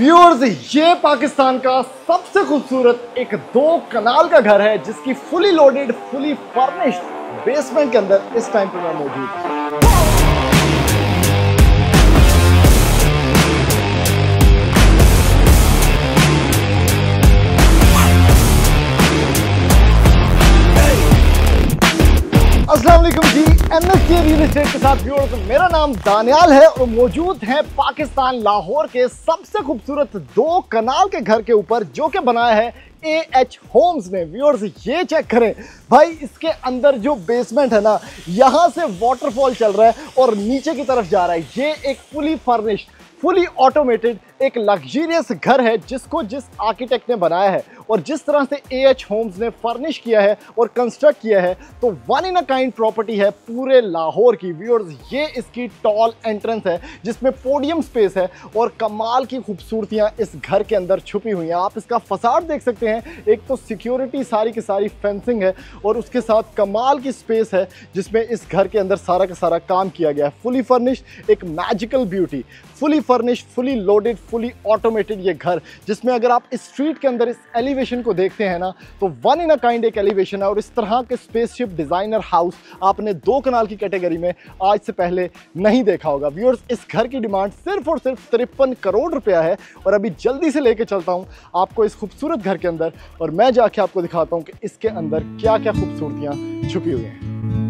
viewers ये पाकिस्तान का सबसे खूबसूरत एक दो कनाल का घर है जिसकी fully loaded fully furnished basement के अंदर इस टाइम पर मैं मौजूद हूँ असलम जी एम एस के रियल इस्टेट के साथ व्यूअर्स तो मेरा नाम दानियाल है और मौजूद है पाकिस्तान लाहौर के सबसे खूबसूरत दो कनाल के घर के ऊपर जो कि बनाया है ए एच होम्स ने व्यूअर्स ये चेक करें भाई इसके अंदर जो बेसमेंट है ना यहाँ से वाटरफॉल चल रहा है और नीचे की तरफ जा रहा है ये एक फुली फर्निश्ड फुली ऑटोमेटेड एक लग्जीरियस घर है जिसको जिस आर्किटेक्ट ने बनाया है और जिस तरह से ए एच होम्स ने फर्निश किया है और कंस्ट्रक्ट किया है तो one in a kind property है पूरे लाहौर की व्यूअर्स ये इसकी टॉल एंट्रेंस है जिसमें पोडियम स्पेस है और कमाल की खूबसूरतियाँ इस घर के अंदर छुपी हुई हैं आप इसका फसाद देख सकते हैं एक तो सिक्योरिटी सारी की सारी फेंसिंग है और उसके साथ कमाल की स्पेस है जिसमें इस घर के अंदर सारा का सारा काम किया गया है फुली फर्निश्ड एक magical beauty fully furnished fully loaded fully automated ये घर जिसमें अगर आप इस स्ट्रीट के अंदर इस एलिवेशन को देखते हैं ना तो वन इन अ काइंड एक एलिवेशन है और इस तरह के स्पेसशिप डिज़ाइनर हाउस आपने दो कनाल की कैटेगरी में आज से पहले नहीं देखा होगा व्यूअर्स इस घर की डिमांड सिर्फ और सिर्फ तिरपन करोड़ रुपया है और अभी जल्दी से लेके चलता हूँ आपको इस खूबसूरत घर के अंदर और मैं जाके आपको दिखाता हूँ कि इसके अंदर क्या क्या खूबसूरतियाँ छुपी हुई हैं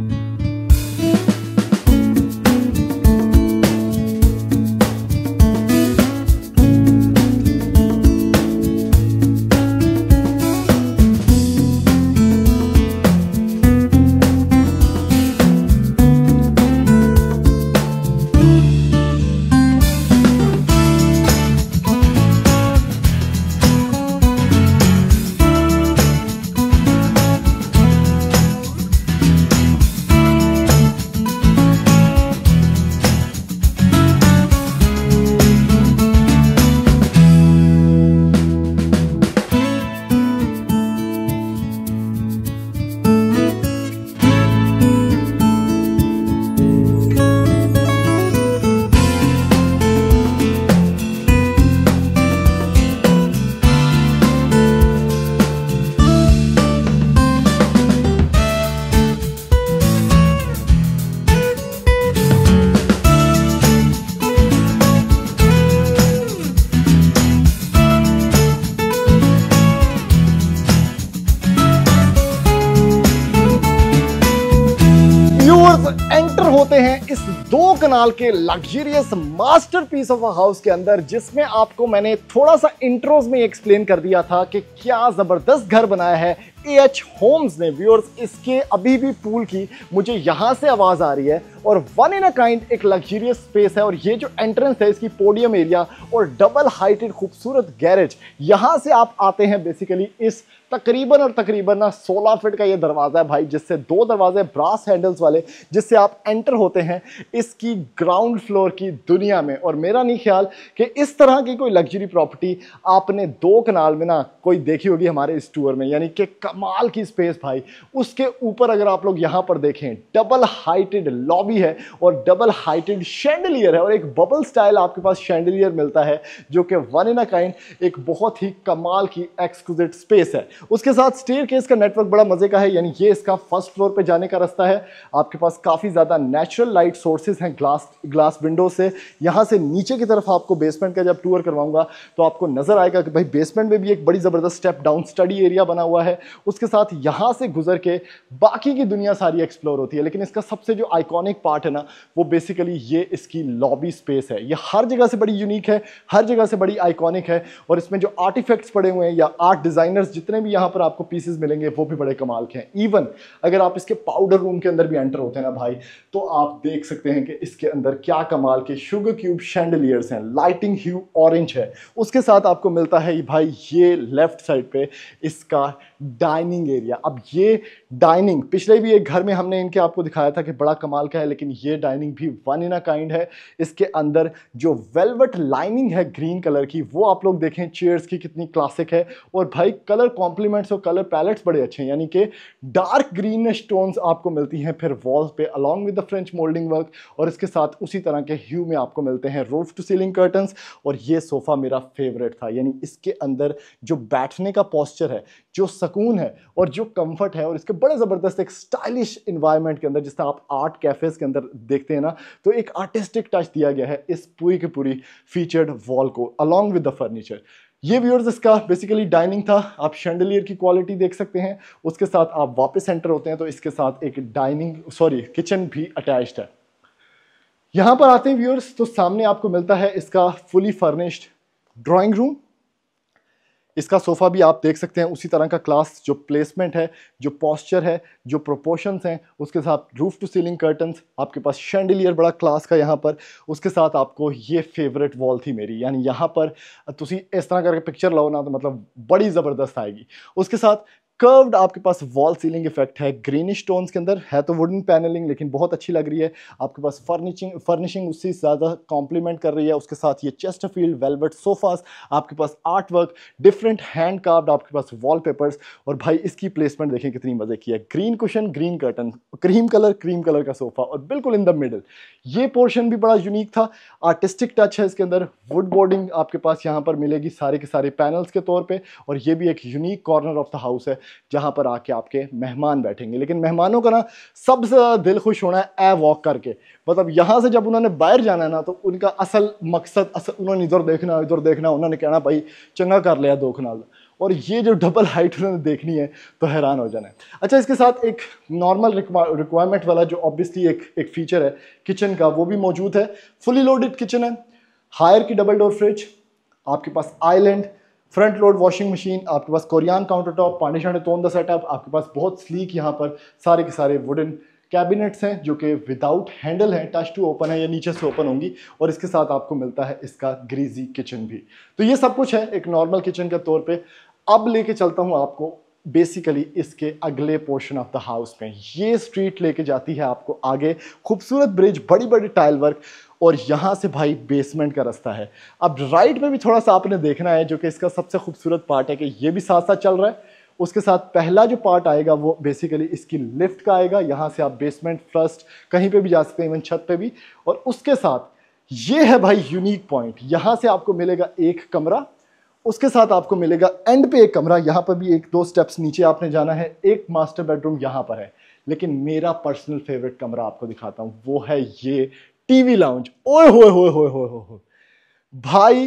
इस दो कनाल के luxurious masterpiece of a house के अंदर जिसमें आपको मैंने थोड़ा सा इंट्रोज में एक्सप्लेन कर दिया था कि क्या जबरदस्त घर बनाया है ए एच होम्स ने व्यूअर्स इसके अभी भी पूल की मुझे यहाँ से आवाज़ आ रही है और वन इन अ काइंड एक लग्जरियस स्पेस है और ये जो एंट्रेंस है इसकी पोडियम एरिया और डबल हाइटेड खूबसूरत गैरेज यहाँ से आप आते हैं बेसिकली इस तकरीबन और तकरीबन ना सोलह फिट का ये दरवाज़ा है भाई जिससे दो दरवाजे ब्रास हैंडल्स वाले जिससे आप एंटर होते हैं इसकी ग्राउंड फ्लोर की दुनिया में और मेरा नहीं ख्याल कि इस तरह की कोई लग्जरी प्रॉपर्टी आपने दो कनाल में ना कोई देखी होगी हमारे इस टूर में यानी कि कमाल की स्पेस भाई उसके ऊपर अगर आप लोग यहाँ पर देखें डबल हाइटेड लॉबी है और डबल हाइटेड शेंडलियर है और एक बबल स्टाइल आपके पास शेंडलियर मिलता है जो कि वन इन अ काइंड एक बहुत ही कमाल की एक्सक्विजिट स्पेस है उसके साथ स्टेयर केस का नेटवर्क बड़ा मजे का है यानी ये इसका फर्स्ट फ्लोर पे जाने का रास्ता है आपके पास काफ़ी ज़्यादा नेचुरल लाइट सोर्सेज हैं ग्लास ग्लास विंडो से यहां से नीचे की तरफ आपको बेसमेंट का जब टूर करवाऊंगा तो आपको नज़र आएगा कि भाई बेसमेंट में भी एक बड़ी ज़बरदस्त स्टेप डाउन स्टडी एरिया बना हुआ है उसके साथ यहाँ से गुजर के बाकी की दुनिया सारी एक्सप्लोर होती है लेकिन इसका सबसे जो आइकॉनिक पार्ट है ना वो बेसिकली ये इसकी लॉबी स्पेस है ये हर जगह से बड़ी यूनिक है हर जगह से बड़ी आइकॉनिक है और इसमें जो आर्टिफैक्ट्स पड़े हुए हैं या आर्ट डिज़ाइनर्स जितने भी भी यहाँ पर आपको पीसेस मिलेंगे वो भी बड़े कमाल के हैं इवन अगर आप इसके पाउडर रूम के अंदर भी एंटर होते हैं ना भाई तो आप देख सकते हैं कि इसके अंदर क्या कमाल के शुगर क्यूब शेंडलियर्स हैं लाइटिंग ह्यू ऑरेंज है उसके साथ आपको मिलता है भाई ये लेफ्ट साइड पे इसका डाइनिंग एरिया अब ये डाइनिंग पिछले भी एक घर में हमने इनके आपको दिखाया था कि बड़ा कमाल का है लेकिन ये डाइनिंग भी वन इन अ काइंड है इसके अंदर जो वेलवेट लाइनिंग है ग्रीन कलर की वो आप लोग देखें चेयर्स की कितनी क्लासिक है और भाई कलर कॉम्प्लीमेंट्स और कलर पैलेट्स बड़े अच्छे हैं यानी कि डार्क ग्रीन स्टोन्स आपको मिलती हैं फिर वॉल्स पे along with the French moulding work और इसके साथ उसी तरह के ह्यू में आपको मिलते हैं रूफ टू सीलिंग कर्टन्स और ये सोफ़ा मेरा फेवरेट था यानी इसके अंदर जो बैठने का पॉस्चर है जो सुकून है और जो कंफर्ट है और इसके बड़े ज़बरदस्त एक स्टाइलिश इन्वायरमेंट के अंदर जिस तरह आप आर्ट कैफेज़ के अंदर देखते हैं ना तो एक आर्टिस्टिक टच दिया गया है इस पूरी की पूरी फीचर्ड वॉल को अलॉन्ग विद द फर्नीचर ये व्यूअर्स इसका बेसिकली डाइनिंग था आप शेंडलियर की क्वालिटी देख सकते हैं उसके साथ आप वापस एंटर होते हैं तो इसके साथ एक डाइनिंग सॉरी किचन भी अटैच्ड है यहाँ पर आते हैं व्यूअर्स तो सामने आपको मिलता है इसका फुली फर्निश्ड ड्राइंग रूम इसका सोफ़ा भी आप देख सकते हैं उसी तरह का क्लास जो प्लेसमेंट है जो पॉस्चर है जो प्रोपोर्शंस हैं उसके साथ रूफ टू सीलिंग कर्टन्स आपके पास शेंडिलियर बड़ा क्लास का यहाँ पर उसके साथ आपको ये फेवरेट वॉल थी मेरी यानी यहाँ पर तुम इस तरह करके पिक्चर लाओ ना तो मतलब बड़ी ज़बरदस्त आएगी उसके साथ कर्व्ड आपके पास वॉल सीलिंग इफेक्ट है ग्रीनिश टोन्स के अंदर है तो वुडन पैनलिंग लेकिन बहुत अच्छी लग रही है आपके पास फर्निशिंग फर्निशिंग उससे ज़्यादा कॉम्प्लीमेंट कर रही है उसके साथ ये चेस्ट फील्ड वेलवेट सोफास आपके पास art work different hand carved आपके पास वॉल और भाई इसकी प्लेसमेंट देखें कितनी मज़े की है green cushion green curtain cream colour cream colour का सोफा और बिल्कुल इन द मिडल ये पोर्शन भी बड़ा यूनिक था आर्टिस्टिक टच है इसके अंदर वुड बोर्डिंग आपके पास यहाँ पर मिलेगी सारे के सारे पैनल्स के तौर पर और ये भी एक unique corner of the house है जहाँ पर आके आपके मेहमान बैठेंगे लेकिन मेहमानों का ना सबसे ज़्यादा दिल खुश होना है ए वॉक करके मतलब यहाँ से जब उन्होंने बाहर जाना है ना तो उनका असल मकसद असल उन्होंने इधर देखना इधर देखना उन्होंने कहना भाई चंगा कर लिया दोख नाल और ये जो डबल हाइट उन्होंने देखनी है तो हैरान हो जाना है अच्छा इसके साथ एक नॉर्मल रिक्वायरमेंट वाला जो ऑब्वियसली एक एक फीचर है किचन का वो भी मौजूद है फुली लोडेड किचन है हायर की डबल डोर फ्रिज आपके पास island front load washing machine आपके पास कोरियान काउंटर टॉप पानिशान टोन द सेटअप आपके पास बहुत स्लीक यहाँ पर सारे के सारे वुडन कैबिनेट्स हैं जो कि विदाउट हैंडल हैं टच टू ओपन है या नीचे से ओपन होंगी और इसके साथ आपको मिलता है इसका ग्रीजी किचन भी तो ये सब कुछ है एक नॉर्मल किचन के तौर पे अब लेके चलता हूँ आपको बेसिकली इसके अगले पोर्शन ऑफ द हाउस में ये स्ट्रीट लेके जाती है आपको आगे खूबसूरत ब्रिज बड़ी बड़ी टाइल वर्क और यहाँ से भाई बेसमेंट का रास्ता है अब राइट में भी थोड़ा सा आपने देखना है जो कि इसका सबसे खूबसूरत पार्ट है कि ये भी साथ साथ चल रहा है उसके साथ पहला जो पार्ट आएगा वो बेसिकली इसकी लिफ्ट का आएगा यहाँ से आप बेसमेंट फर्स्ट कहीं पर भी जा सकते हैं इवन छत पर भी और उसके साथ ये है भाई यूनिक पॉइंट यहाँ से आपको मिलेगा एक कमरा उसके साथ आपको मिलेगा एंड पे एक कमरा यहाँ पर भी एक दो स्टेप्स नीचे आपने जाना है एक मास्टर बेडरूम यहाँ पर है लेकिन मेरा पर्सनल फेवरेट कमरा आपको दिखाता हूँ वो है ये टीवी लाउंज ओए होए होए होए होए होए भाई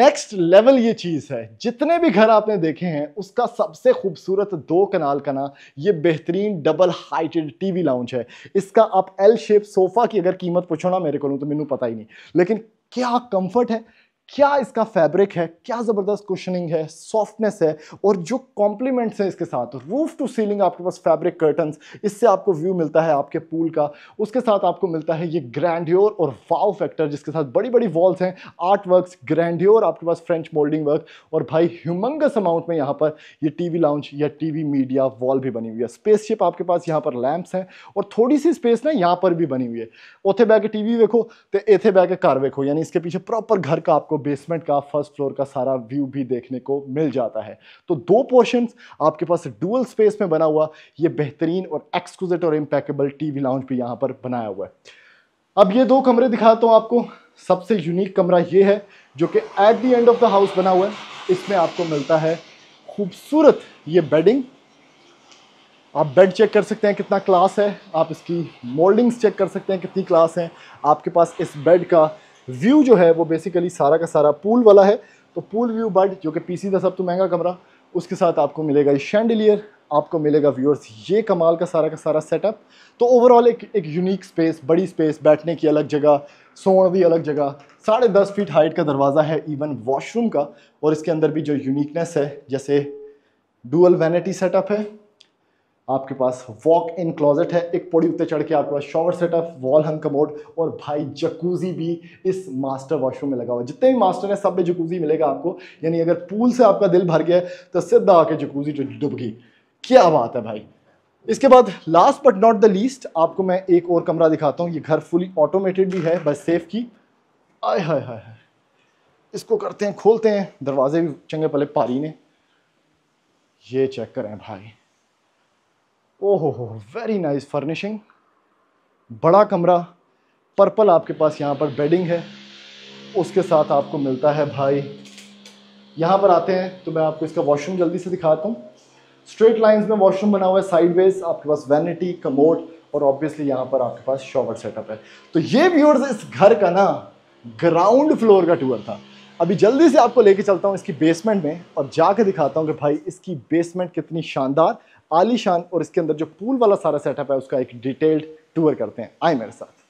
नेक्स्ट लेवल ये चीज़ है जितने भी घर आपने देखे हैं उसका सबसे खूबसूरत दो कनाल कना ये बेहतरीन डबल हाइटेड टीवी लाउंज है इसका आप एल शेप सोफ़ा की अगर कीमत पूछो ना मेरे को तो मैंने पता ही नहीं लेकिन क्या कंफर्ट है क्या इसका फैब्रिक है क्या ज़बरदस्त कुशनिंग है सॉफ्टनेस है और जो कॉम्प्लीमेंट्स हैं इसके साथ रूफ टू सीलिंग आपके पास फैब्रिक कर्टन इससे आपको व्यू मिलता है आपके पूल का उसके साथ आपको मिलता है ये ग्रैंड्योर और वाव फैक्टर जिसके साथ बड़ी बड़ी वॉल्स हैं आर्ट वर्क ग्रैंड्योर आपके पास फ्रेंच मोल्डिंग वर्क और भाई ह्यूमंगस अमाउंट में यहाँ पर ये टीवी लाउंज या टीवी मीडिया वॉल भी बनी हुई है स्पेसशिप आपके पास यहाँ पर लैंप्स हैं और थोड़ी सी स्पेस ना यहाँ पर भी बनी हुई है उथे बह के टीवी देखो तो इथे बह के कार देखो यानी इसके पीछे प्रॉपर घर का आपको आपको बेसमेंट का फर्स्ट फ्लोर का सारा व्यू भी देखने को मिल जाता है तो दो पोर्शन आपके पास डुअल स्पेस में बना हुआ ये बेहतरीन और एक्सक्लूजिट और इम्पैकेबल टीवी लाउंज भी यहाँ पर बनाया हुआ है अब ये दो कमरे दिखाता हूँ आपको सबसे यूनिक कमरा ये है जो कि at the end of the house बना हुआ है इसमें आपको मिलता है खूबसूरत ये बेडिंग आप बेड चेक कर सकते हैं कितना क्लास है आप इसकी मोल्डिंग्स चेक कर सकते हैं कितनी क्लास है आपके पास इस बेड का व्यू जो है वो बेसिकली सारा का सारा पूल वाला है तो पूल व्यू बर्ड जो कि पीसी का सब तो महंगा कमरा उसके साथ आपको मिलेगा ये शैंडलियर आपको मिलेगा व्यूअर्स ये कमाल का सारा का सारा सेटअप तो ओवरऑल एक एक यूनिक स्पेस बड़ी स्पेस बैठने की अलग जगह सोने भी अलग जगह साढ़े दस फीट हाइट का दरवाज़ा है इवन वॉशरूम का और इसके अंदर भी जो यूनिकनेस है जैसे डुअल वैनिटी सेटअप है आपके पास वॉक इन क्लोजेट है एक पौड़ी उत्ते चढ़ के आपके पास shower setup wall hung commode और भाई जकूजी भी इस मास्टर वॉशरूम में लगा हुआ जितने भी मास्टर हैं सब में जकूजी मिलेगा आपको यानी अगर पूल से आपका दिल भर गया तो सीधा आके जकूजी जो क्या बात है भाई इसके बाद last but not the least आपको मैं एक और कमरा दिखाता हूँ ये घर फुली ऑटोमेटेड भी है बस सेफ की आय हाय हाय हाय इसको करते हैं खोलते हैं दरवाजे भी चंगे पले पारी ने ये चेक करें भाई ओहो वेरी नाइस फर्निशिंग बड़ा कमरा पर्पल आपके पास यहाँ पर बेडिंग है उसके साथ आपको मिलता है भाई यहाँ पर आते हैं तो मैं आपको इसका वॉशरूम जल्दी से दिखाता हूँ स्ट्रेट लाइंस में वॉशरूम बना हुआ है साइडवेज आपके पास वैनिटी कमोड और ऑब्वियसली यहाँ पर आपके पास शॉवर सेटअप है तो ये व्यूअर्स इस घर का ना ग्राउंड फ्लोर का टूअर था अभी जल्दी से आपको लेके चलता हूँ इसकी बेसमेंट में और जाके दिखाता हूँ कि भाई इसकी बेसमेंट कितनी शानदार आलीशान और इसके अंदर जो पूल वाला सारा सेटअप है उसका एक डिटेल्ड टूर करते हैं आए मेरे साथ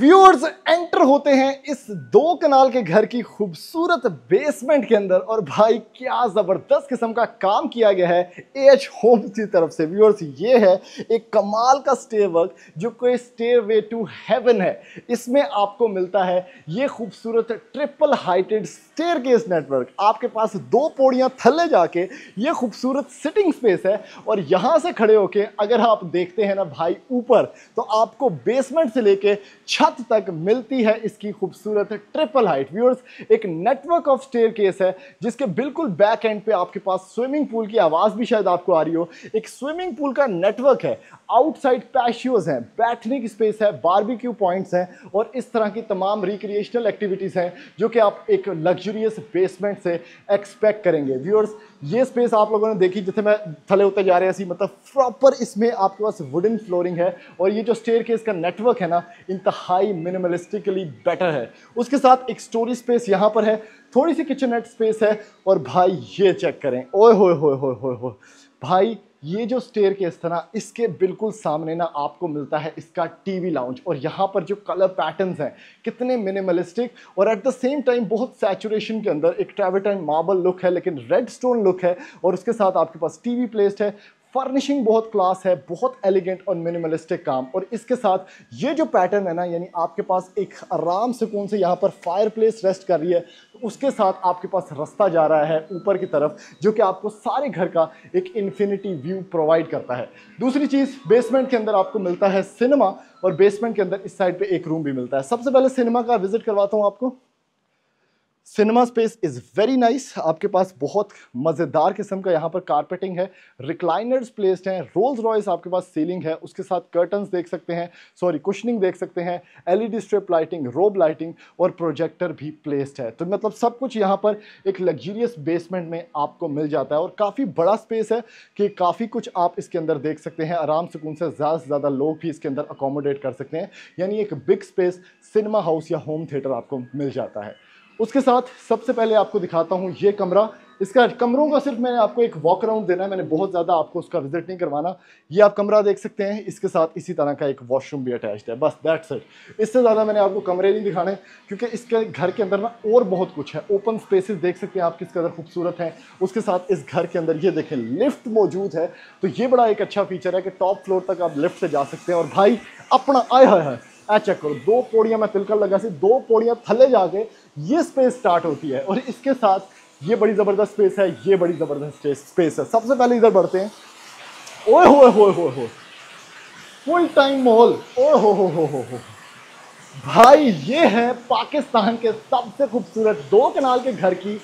व्यूअर्स एंटर होते हैं इस दो कनाल के घर की खूबसूरत बेसमेंट के अंदर और भाई क्या ज़बरदस्त किस्म का काम किया गया है एच होम की तरफ से व्यूअर्स ये है एक कमाल का स्टे वर्क जो कोई स्टे वे टू हेवन है इसमें आपको मिलता है ये खूबसूरत ट्रिपल हाइटेड केस नेटवर्क आपके पास दो पौड़ियाँ थले जाके ये खूबसूरत सिटिंग स्पेस है और यहाँ से खड़े होके अगर आप देखते हैं ना भाई ऊपर तो आपको बेसमेंट से लेके छत तक मिलती है इसकी खूबसूरत ट्रिपल हाइट व्यूअर्स एक नेटवर्क ऑफ स्टेयर केस है जिसके बिल्कुल बैक एंड पे आपके पास स्विमिंग पूल की आवाज़ भी शायद आपको आ रही हो एक स्विमिंग पूल का नेटवर्क है आउटसाइड पैशियोज हैं बैठने की स्पेस है बारबिक्यू पॉइंट्स हैं और इस तरह की तमाम रिक्रिएशनल एक्टिविटीज़ हैं जो कि आप एक लग्जरी लग्जूरियस बेसमेंट से एक्सपेक्ट करेंगे व्यूअर्स ये स्पेस आप लोगों ने देखी जिथे मैं थले उतर जा रहे हैं मतलब प्रॉपर इसमें आपके पास वुडन फ्लोरिंग है और ये जो स्टेयर केस का नेटवर्क है ना इंतहाई मिनिमलिस्टिकली बेटर है उसके साथ एक स्टोरी स्पेस यहाँ पर है थोड़ी सी किचन स्पेस है और भाई ये चेक करें ओए हो भाई ये जो स्टेयर केस था ना इसके बिल्कुल सामने ना आपको मिलता है इसका टीवी लाउंज और यहाँ पर जो कलर पैटर्न्स हैं कितने मिनिमलिस्टिक और एट द सेम टाइम बहुत सैचुरेशन के अंदर एक ट्रेविट एंड मार्बल लुक है लेकिन रेड स्टोन लुक है और उसके साथ आपके पास टीवी प्लेस्ड है फर्निशिंग बहुत क्लास है बहुत एलिगेंट और मिनिमलिस्टिक काम और इसके साथ ये जो पैटर्न है ना यानी आपके पास एक आराम सुकून से यहाँ पर फायर प्लेस रेस्ट कर रही है तो उसके साथ आपके पास रास्ता जा रहा है ऊपर की तरफ जो कि आपको सारे घर का एक इन्फिनिटी व्यू प्रोवाइड करता है दूसरी चीज़ बेसमेंट के अंदर आपको मिलता है सिनेमा और बेसमेंट के अंदर इस साइड पर एक रूम भी मिलता है सबसे पहले सिनेमा का विजिट करवाता हूँ आपको cinema space is very nice आपके पास बहुत मज़ेदार किस्म का यहाँ पर कारपेटिंग है रिक्लाइनर्स प्लेस्ड हैं रोल्स रॉयस आपके पास सीलिंग है उसके साथ कर्टन्स देख सकते हैं सॉरी कुशनिंग देख सकते हैं LED strip lighting rope lighting और प्रोजेक्टर भी प्लेस्ड है तो मतलब सब कुछ यहाँ पर एक लग्जरियस बेसमेंट में आपको मिल जाता है और काफ़ी बड़ा स्पेस है कि काफ़ी कुछ आप इसके अंदर देख सकते हैं आराम सुकून से ज़्यादा से ज़्यादा लोग भी इसके अंदर अकोमोडेट कर सकते हैं यानी एक बिग स्पेस सिनेमा हाउस या होम थिएटर आपको मिल जाता है उसके साथ सबसे पहले आपको दिखाता हूँ ये कमरा इसका कमरों का सिर्फ मैंने आपको एक वॉक अराउंड देना है मैंने बहुत ज़्यादा आपको उसका विजिट नहीं करवाना ये आप कमरा देख सकते हैं इसके साथ इसी तरह का एक वॉशरूम भी अटैच्ड है बस दैट इट इससे ज़्यादा मैंने आपको कमरे नहीं दिखाने क्योंकि इसके घर के अंदर ना और बहुत कुछ है ओपन स्पेसिस देख सकते हैं आप किस कदर खूबसूरत हैं उसके साथ इस घर के अंदर ये देखें लिफ्ट मौजूद है तो ये बड़ा एक अच्छा फीचर है कि टॉप फ्लोर तक आप लिफ्ट से जा सकते हैं और भाई अपना आया है ऐ चेक करो दो पौड़ियाँ मैं तिलकर लगा सी दो पौड़ियाँ थले जाके ये स्पेस स्टार्ट होती है और इसके साथ ये बड़ी ज़बरदस्त स्पेस है ये बड़ी ज़बरदस्त स्पेस है सबसे पहले इधर बढ़ते हैं ओए होए होए होए हो फुल टाइम मॉल ओ हो हो हो हो हो भाई ये है पाकिस्तान के सबसे खूबसूरत दो कनाल के घर की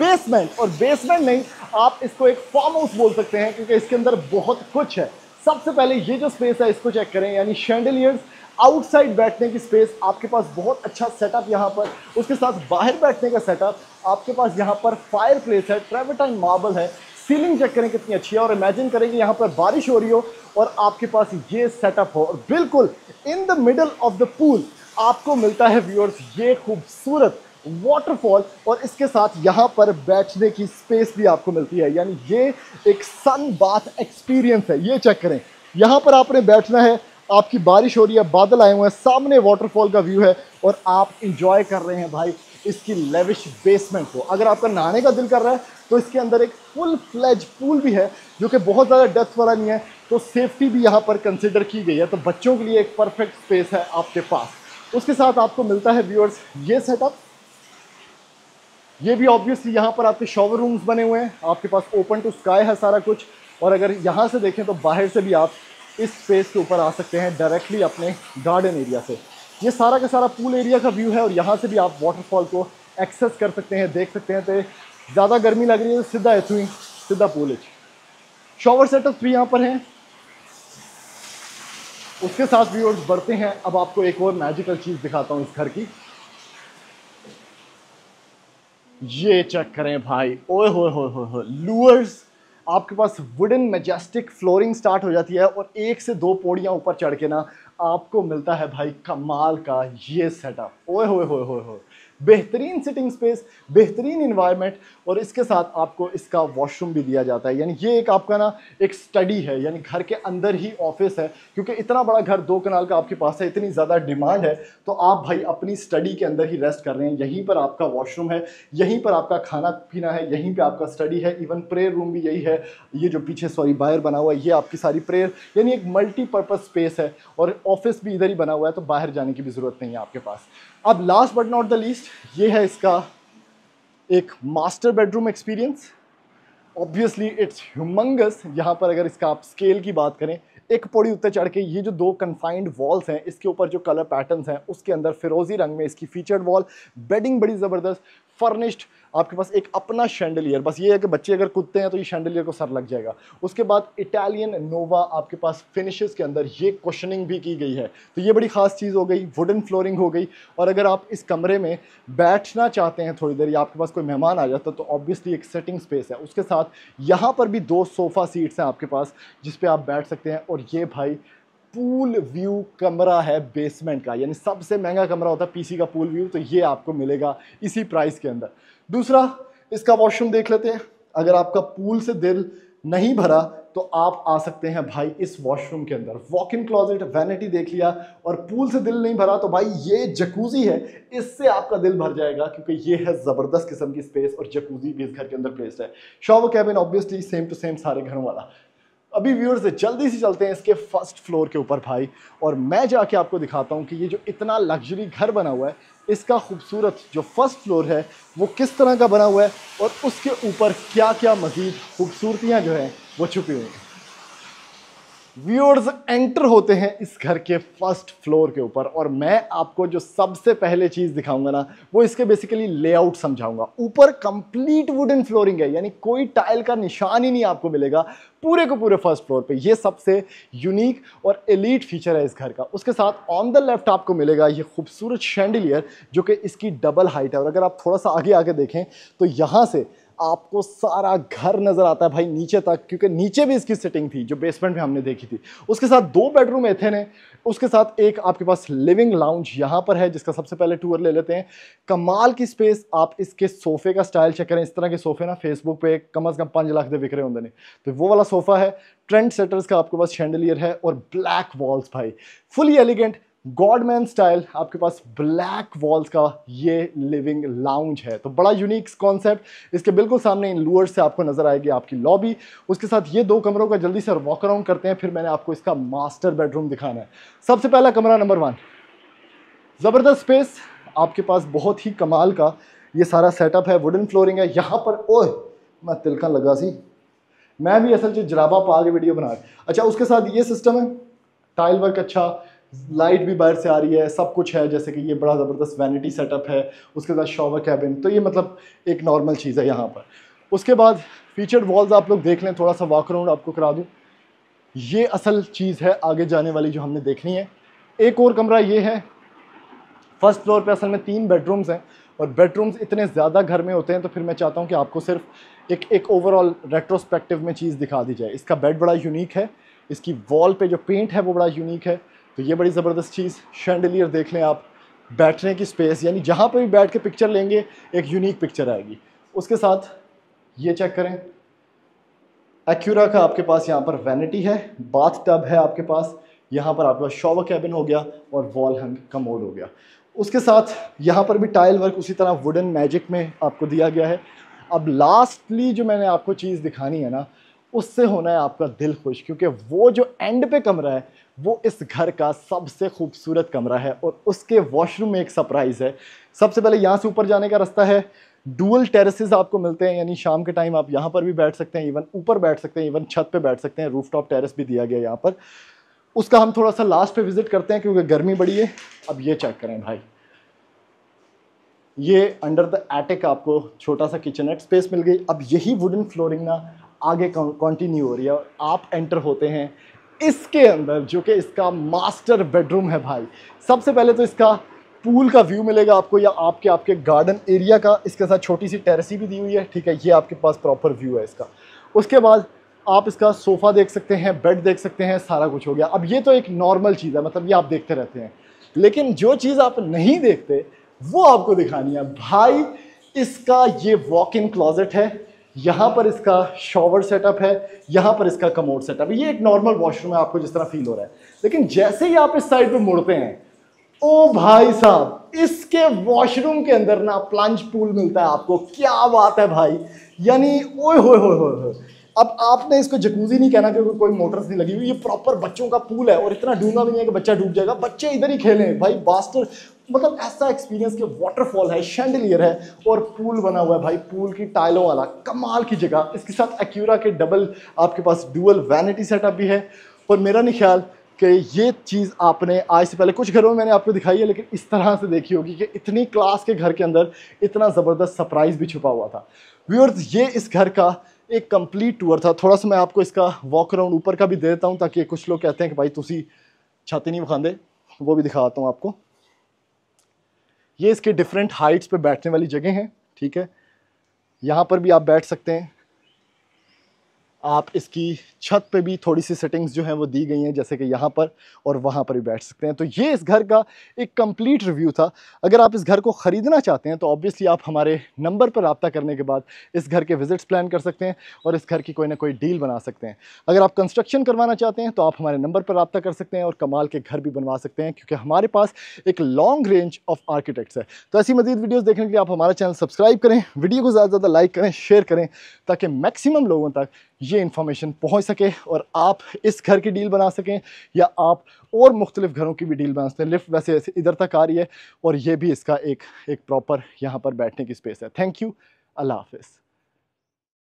बेसमेंट और बेसमेंट नहीं आप इसको एक फार्म हाउस बोल सकते हैं क्योंकि इसके अंदर बहुत कुछ है सबसे पहले ये जो स्पेस है इसको चेक करें यानी शेंडलियर्स आउटसाइड बैठने की स्पेस आपके पास बहुत अच्छा सेटअप यहाँ पर उसके साथ बाहर बैठने का सेटअप आपके पास यहाँ पर फायर प्लेस है ट्रेविटाइन मार्बल है सीलिंग चेक करें कितनी अच्छी है और इमेजिन करें कि यहाँ पर बारिश हो रही हो और आपके पास ये सेटअप हो और बिल्कुल in the middle of the pool आपको मिलता है व्यूअर्स ये खूबसूरत वाटरफॉल और इसके साथ यहाँ पर बैठने की स्पेस भी आपको मिलती है यानी ये एक सन बाथ एक्सपीरियंस है ये चेक करें यहाँ पर आपने बैठना है आपकी बारिश हो रही है बादल आए हुए हैं सामने वाटरफॉल का व्यू है और आप इंजॉय कर रहे हैं भाई इसकी लेविश बेसमेंट को अगर आपका नहाने का दिल कर रहा है तो इसके अंदर एक फुल फ्लैज पूल भी है जो कि बहुत ज़्यादा डेप्थ वाला नहीं है तो सेफ्टी भी यहाँ पर कंसिडर की गई है तो बच्चों के लिए एक परफेक्ट स्पेस है आपके पास उसके साथ आपको मिलता है व्यूअर्स ये सेटअप ये भी ऑब्वियसली यहाँ पर आपके शॉवर रूम्स बने हुए हैं आपके पास ओपन टू स्काई है सारा कुछ और अगर यहाँ से देखें तो बाहर से भी आप इस स्पेस के ऊपर आ सकते हैं डायरेक्टली अपने गार्डन एरिया से ये सारा का सारा पूल एरिया का व्यू है और यहाँ से भी आप वाटरफॉल को एक्सेस कर सकते हैं देख सकते हैं तो ज़्यादा गर्मी लग रही है तो सीधा एथुई सीधा पूल शॉवर सेटअप भी यहाँ पर हैं उसके साथ व्यूअर्स बढ़ते हैं अब आपको एक और मैजिकल चीज़ दिखाता हूँ इस घर की ये चेक करें भाई ओए हो होए लूअर्स आपके पास वुडन मेजेस्टिक फ्लोरिंग स्टार्ट हो जाती है और एक से दो पौड़ियाँ ऊपर चढ़ के ना आपको मिलता है भाई कमाल का ये सेटअप ओए होए होए होए बेहतरीन सिटिंग स्पेस बेहतरीन इन्वायरमेंट और इसके साथ आपको इसका वॉशरूम भी दिया जाता है यानी ये एक आपका ना एक स्टडी है यानी घर के अंदर ही ऑफिस है क्योंकि इतना बड़ा घर दो कनाल का आपके पास है इतनी ज़्यादा डिमांड है तो आप भाई अपनी स्टडी के अंदर ही रेस्ट कर रहे हैं यहीं पर आपका वॉशरूम है यहीं पर आपका खाना पीना है यहीं पर आपका स्टडी है इवन प्रेयर रूम भी यही है ये जो पीछे सॉरी बाहर बना हुआ है ये आपकी सारी प्रेयर यानी एक मल्टीपर्पज़ स्पेस है और ऑफिस भी इधर ही बना हुआ है तो बाहर जाने की भी ज़रूरत नहीं है आपके पास अब last but not the least ये है इसका एक master bedroom experience obviously it's humongous यहाँ पर अगर इसका आप स्केल की बात करें एक पौड़ी उत्तर चढ़ के ये जो दो कन्फाइंड वॉल्स हैं इसके ऊपर जो कलर पैटर्न्स हैं उसके अंदर फिरोजी रंग में इसकी फीचर्ड वॉल बेडिंग बड़ी ज़बरदस्त फर्निश्ड आपके पास एक अपना शैंडलियर बस ये है कि बच्चे अगर कुत्ते हैं तो ये शैंडलियर को सर लग जाएगा उसके बाद इटालियन नोवा आपके पास फिनिशेस के अंदर ये क्वेश्चनिंग भी की गई है तो ये बड़ी ख़ास चीज़ हो गई वुडन फ्लोरिंग हो गई और अगर आप इस कमरे में बैठना चाहते हैं थोड़ी देर या आपके पास कोई मेहमान आ जाता तो ऑब्वियसली एक सेटिंग स्पेस है उसके साथ यहाँ पर भी दो सोफ़ा सीट्स हैं आपके पास जिस पर आप बैठ सकते हैं और ये भाई पूल व्यू कमरा है बेसमेंट का यानी सबसे महंगा कमरा होता है पीसी का पूल व्यू तो ये आपको मिलेगा इसी प्राइस के अंदर दूसरा इसका वॉशरूम देख लेते हैं अगर आपका पूल से दिल नहीं भरा तो आप आ सकते हैं भाई इस वॉशरूम के अंदर वॉक इन क्लॉजेट वैनिटी देख लिया और पूल से दिल नहीं भरा तो भाई ये जकूजी है इससे आपका दिल भर जाएगा क्योंकि ये है ज़बरदस्त किस्म की स्पेस और जकूजी भी इस घर के अंदर प्लेस है shower cabin obviously same to same सारे घरों वाला अभी व्यूअर्स जल्दी से चलते हैं इसके फर्स्ट फ्लोर के ऊपर भाई और मैं जाके आपको दिखाता हूँ कि ये जो इतना लग्जरी घर बना हुआ है इसका खूबसूरत जो फर्स्ट फ्लोर है वो किस तरह का बना हुआ है और उसके ऊपर क्या क्या मज़ीद खूबसूरतियाँ जो हैं वो छुपी हुई हैं व्यूअर्स एंटर होते हैं इस घर के फर्स्ट फ्लोर के ऊपर और मैं आपको जो सबसे पहले चीज़ दिखाऊंगा ना वो इसके बेसिकली लेआउट समझाऊंगा ऊपर कंप्लीट वुडन फ्लोरिंग है यानी कोई टाइल का निशान ही नहीं आपको मिलेगा पूरे को पूरे फर्स्ट फ्लोर पे ये सबसे यूनिक और एलीट फीचर है इस घर का उसके साथ ऑन द लेफ्ट आपको मिलेगा ये खूबसूरत शैंडलियर जो कि इसकी डबल हाइट है और अगर आप थोड़ा सा आगे आगे देखें तो यहाँ से आपको सारा घर नज़र आता है भाई नीचे तक क्योंकि नीचे भी इसकी सेटिंग थी जो बेसमेंट में हमने देखी थी उसके साथ दो बेडरूम एथे ने उसके साथ एक आपके पास लिविंग लाउंज यहां पर है जिसका सबसे पहले टूर ले लेते हैं कमाल की स्पेस आप इसके सोफे का स्टाइल चेक करें इस तरह के सोफे ना फेसबुक पे कम अज़ कम पांच लाख दे बिक रहे होंगे तो वो वाला सोफा है ट्रेंड सेटर्स का आपके पास शेंडलियर है और ब्लैक वॉल्स भाई फुली एलिगेंट गॉडमैन स्टाइल आपके पास ब्लैक वॉल्स का ये लिविंग लाउंज है तो बड़ा यूनिक कॉन्सेप्ट इसके बिल्कुल सामने इन लुअर्स से आपको नजर आएगी आपकी लॉबी उसके साथ ये दो कमरों का जल्दी से वॉक अराउंड करते हैं फिर मैंने आपको इसका मास्टर बेडरूम दिखाना है सबसे पहला कमरा नंबर वन ज़बरदस्त स्पेस आपके पास बहुत ही कमाल का ये सारा सेटअप है वुडन फ्लोरिंग है यहाँ पर ओह मैं तिलका लगा सी मैं भी असल चीज जराबा पा के वीडियो बना अच्छा उसके साथ ये सिस्टम है टाइल वर्क अच्छा लाइट भी बाहर से आ रही है सब कुछ है जैसे कि ये बड़ा ज़बरदस्त वैनिटी सेटअप है उसके साथ शॉवर कैबिन तो ये मतलब एक नॉर्मल चीज़ है यहाँ पर उसके बाद फीचर्ड वॉल्स आप लोग देख लें थोड़ा सा वॉक राउंड आपको करा दूँ ये असल चीज़ है आगे जाने वाली जो हमने देखनी है एक और कमरा ये है फर्स्ट फ्लोर पे असल में तीन बेडरूम्स हैं और बेडरूम्स इतने ज़्यादा घर में होते हैं तो फिर मैं चाहता हूँ कि आपको सिर्फ एक एक ओवरऑल रेट्रोस्पेक्टिव में चीज़ दिखा दी जाए इसका बेड बड़ा यूनिक है इसकी वॉल पे जो पेंट है वो बड़ा यूनिक है तो ये बड़ी ज़बरदस्त चीज़ शैंडलियर देख लें आप बैठने की स्पेस यानी जहाँ पर भी बैठ के पिक्चर लेंगे एक यूनिक पिक्चर आएगी उसके साथ ये चेक करें एक्यूरा का आपके पास यहाँ पर वैनिटी है बाथ टब है आपके पास यहाँ पर आपके पास शॉवर कैबिन हो गया और वॉल हंग का मोड हो गया उसके साथ यहाँ पर भी टाइल वर्क उसी तरह वुडन मैजिक में आपको दिया गया है अब लास्टली जो मैंने आपको चीज़ दिखानी है ना उससे होना है आपका दिल खुश क्योंकि वो जो एंड पे कमरा है वो इस घर का सबसे खूबसूरत कमरा है और उसके वॉशरूम में एक सरप्राइज़ है सबसे पहले यहाँ से ऊपर जाने का रास्ता है डुअल टेरेसेस आपको मिलते हैं यानी शाम के टाइम आप यहाँ पर भी बैठ सकते हैं इवन ऊपर बैठ सकते हैं इवन छत पे बैठ सकते हैं रूफटॉप टेरेस भी दिया गया यहाँ पर उसका हम थोड़ा सा लास्ट पे विज़िट करते हैं क्योंकि गर्मी बड़ी है अब ये चेक करें भाई ये अंडर द एटिक आपको छोटा सा किचनट स्पेस मिल गई अब यही वुडन फ्लोरिंग ना आगे कंटिन्यू हो रही है और आप एंटर होते हैं इसके अंदर जो कि इसका मास्टर बेडरूम है भाई सबसे पहले तो इसका पूल का व्यू मिलेगा आपको या आपके आपके गार्डन एरिया का इसके साथ छोटी सी टेरेसी भी दी हुई है ठीक है ये आपके पास प्रॉपर व्यू है इसका उसके बाद आप इसका सोफ़ा देख सकते हैं बेड देख सकते हैं सारा कुछ हो गया अब ये तो एक नॉर्मल चीज़ है मतलब ये आप देखते रहते हैं लेकिन जो चीज़ आप नहीं देखते वो आपको दिखानी है भाई इसका ये वॉक इन क्लॉजेट है यहां पर इसका शॉवर सेटअप है यहां पर इसका कमोड सेटअप ये एक नॉर्मल वॉशरूम है आपको जिस तरह फील हो रहा है लेकिन जैसे ही आप इस साइड पर मुड़ते हैं ओ भाई साहब इसके वॉशरूम के अंदर ना प्लंज पूल मिलता है आपको क्या बात है भाई यानी ओए होए होए होए अब आपने इसको जकूजी नहीं कहना क्योंकि कोई मोटर्स नहीं लगी हुई ये प्रॉपर बच्चों का पूल है और इतना डूबना भी नहीं है कि बच्चा डूब जाएगा बच्चे इधर ही खेलें भाई बास्टर मतलब ऐसा एक्सपीरियंस के वाटरफॉल है शैंडलियर है और पूल बना हुआ है भाई पूल की टाइलों वाला कमाल की जगह इसके साथ एक्यूरा के डबल आपके पास डुअल वैनिटी सेटअप भी है और मेरा नहीं ख्याल कि ये चीज़ आपने आज से पहले कुछ घरों में मैंने आपको दिखाई है लेकिन इस तरह से देखी होगी कि इतनी क्लास के घर के अंदर इतना ज़बरदस्त सरप्राइज़ भी छुपा हुआ था व्यूअर्स ये इस घर का एक कंप्लीट टूर था थोड़ा सा मैं आपको इसका वॉक अराउंड ऊपर का भी दे देता हूँ ताकि कुछ लोग कहते हैं कि भाई तुम छाती नहीं बखाते वो भी दिखाता हूँ आपको ये इसके डिफरेंट हाइट्स पे बैठने वाली जगह हैं ठीक है यहाँ पर भी आप बैठ सकते हैं आप इसकी छत पे भी थोड़ी सी सेटिंग्स जो हैं वो दी गई हैं जैसे कि यहाँ पर और वहाँ पर भी बैठ सकते हैं तो ये इस घर का एक कंप्लीट रिव्यू था अगर आप इस घर को ख़रीदना चाहते हैं तो ऑब्वियसली आप हमारे नंबर पर रबता करने के बाद इस घर के विज़िट्स प्लान कर सकते हैं और इस घर की कोई ना कोई डील बना सकते हैं अगर आप कंस्ट्रक्शन करवाना चाहते हैं तो आप हमारे नंबर पर रबता कर सकते हैं और कमाल के घर भी बनवा सकते हैं क्योंकि हमारे पास एक लॉन्ग रेंज ऑफ आर्किटेक्ट्स है तो ऐसी मजीद वीडियोज़ देखने के लिए आप हमारा चैनल सब्सक्राइब करें वीडियो को ज़्यादा से ज़्यादा लाइक करें शेयर करें ताकि मैक्सिमम लोगों तक ये इन्फॉर्मेशन पहुँच सके और आप इस घर की डील बना सकें या आप और मुख्तलिफ घरों की भी डील बना सकते हैं लिफ्ट वैसे इधर तक आ रही है और ये भी इसका एक एक प्रॉपर यहाँ पर बैठने की स्पेस है थैंक यू अल्लाह हाफिज़